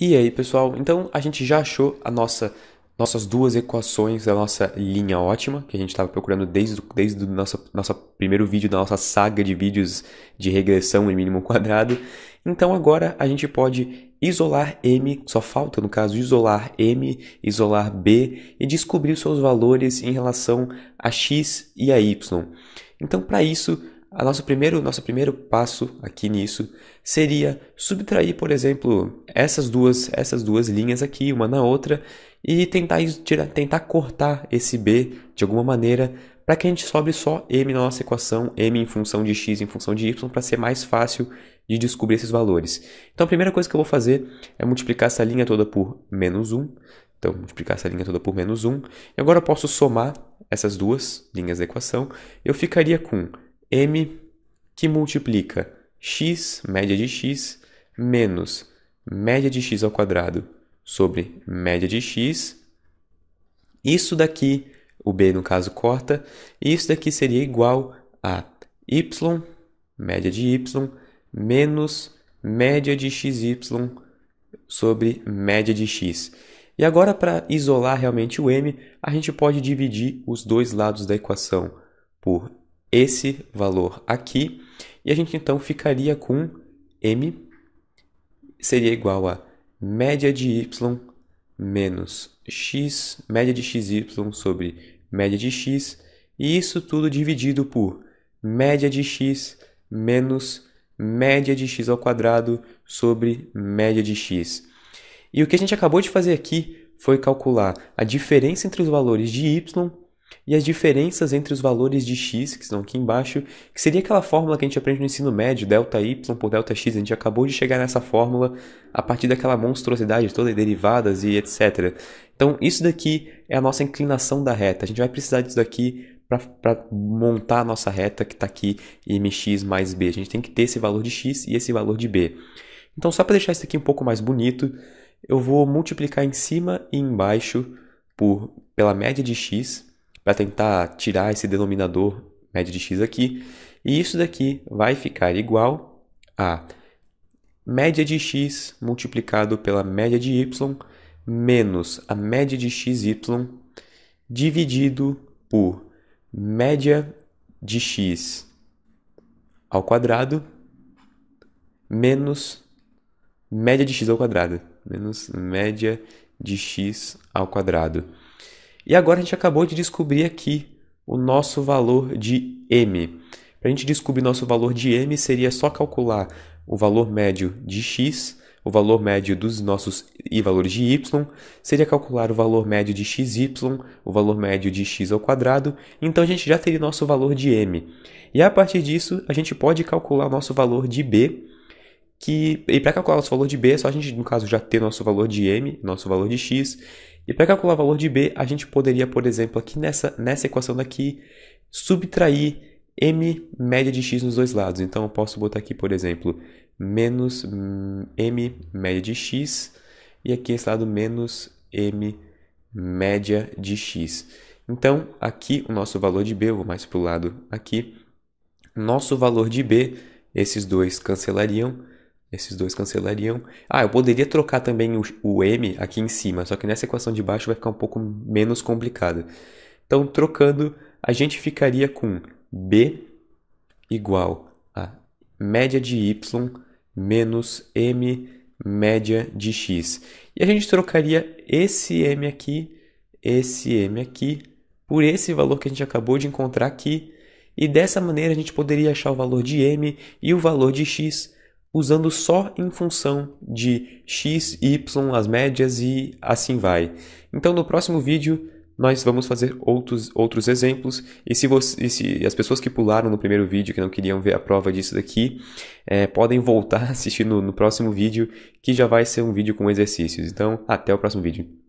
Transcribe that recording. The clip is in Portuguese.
E aí, pessoal, então a gente já achou a nossa nossas duas equações da nossa linha ótima, que a gente estava procurando desde, desde o nosso, nosso primeiro vídeo da nossa saga de vídeos de regressão em mínimo quadrado. Então agora a gente pode isolar m, só falta no caso isolar m, isolar b e descobrir os seus valores em relação a x e a y. Então para isso a nosso primeiro, nosso primeiro passo aqui nisso seria subtrair, por exemplo, essas duas, essas duas linhas aqui, uma na outra, e tentar, tirar, tentar cortar esse b de alguma maneira para que a gente sobre só m na nossa equação, m em função de x em função de y, para ser mais fácil de descobrir esses valores. Então a primeira coisa que eu vou fazer é multiplicar essa linha toda por menos 1. Então, multiplicar essa linha toda por menos 1. E agora eu posso somar essas duas linhas da equação. Eu ficaria com m que multiplica x, média de x, menos média de x ao quadrado sobre média de x. Isso daqui, o b no caso corta, isso daqui seria igual a y, média de y, menos média de xy sobre média de x. E agora, para isolar realmente o m, a gente pode dividir os dois lados da equação por esse valor aqui, e a gente então ficaria com m seria igual a média de y menos x, média de xy sobre média de x, e isso tudo dividido por média de x menos média de x ao quadrado sobre média de x. E o que a gente acabou de fazer aqui foi calcular a diferença entre os valores de y e as diferenças entre os valores de x, que estão aqui embaixo, que seria aquela fórmula que a gente aprende no ensino médio, delta y por delta x, a gente acabou de chegar nessa fórmula a partir daquela monstruosidade toda de derivadas e etc. Então, isso daqui é a nossa inclinação da reta. A gente vai precisar disso daqui para montar a nossa reta que está aqui, mx mais b. A gente tem que ter esse valor de x e esse valor de b. Então, só para deixar isso aqui um pouco mais bonito, eu vou multiplicar em cima e embaixo por, pela média de x, para tentar tirar esse denominador médio de x aqui. E isso daqui vai ficar igual a média de x multiplicado pela média de y menos a média de xy dividido por média de x ao quadrado menos média de x ao quadrado menos média de x ao quadrado. E agora a gente acabou de descobrir aqui o nosso valor de m. Para a gente descobrir nosso valor de m, seria só calcular o valor médio de x, o valor médio dos nossos e valores de y, seria calcular o valor médio de xy, o valor médio de x ao quadrado, então a gente já teria nosso valor de m. E a partir disso, a gente pode calcular o nosso valor de b, que e para calcular nosso valor de b, é só a gente no caso já ter nosso valor de m, nosso valor de x, e para calcular o valor de b, a gente poderia, por exemplo, aqui nessa, nessa equação daqui, subtrair m média de x nos dois lados. Então, eu posso botar aqui, por exemplo, menos hum, m média de x, e aqui esse lado menos m média de x. Então, aqui o nosso valor de b, eu vou mais para o lado aqui, nosso valor de b, esses dois cancelariam, esses dois cancelariam. Ah, eu poderia trocar também o, o m aqui em cima, só que nessa equação de baixo vai ficar um pouco menos complicado. Então, trocando, a gente ficaria com b igual a média de y menos m média de x. E a gente trocaria esse m aqui, esse m aqui, por esse valor que a gente acabou de encontrar aqui. E dessa maneira a gente poderia achar o valor de m e o valor de x usando só em função de x, y, as médias e assim vai. Então no próximo vídeo nós vamos fazer outros, outros exemplos. E se, você, e se as pessoas que pularam no primeiro vídeo, que não queriam ver a prova disso daqui, é, podem voltar a assistir no próximo vídeo, que já vai ser um vídeo com exercícios. Então, até o próximo vídeo.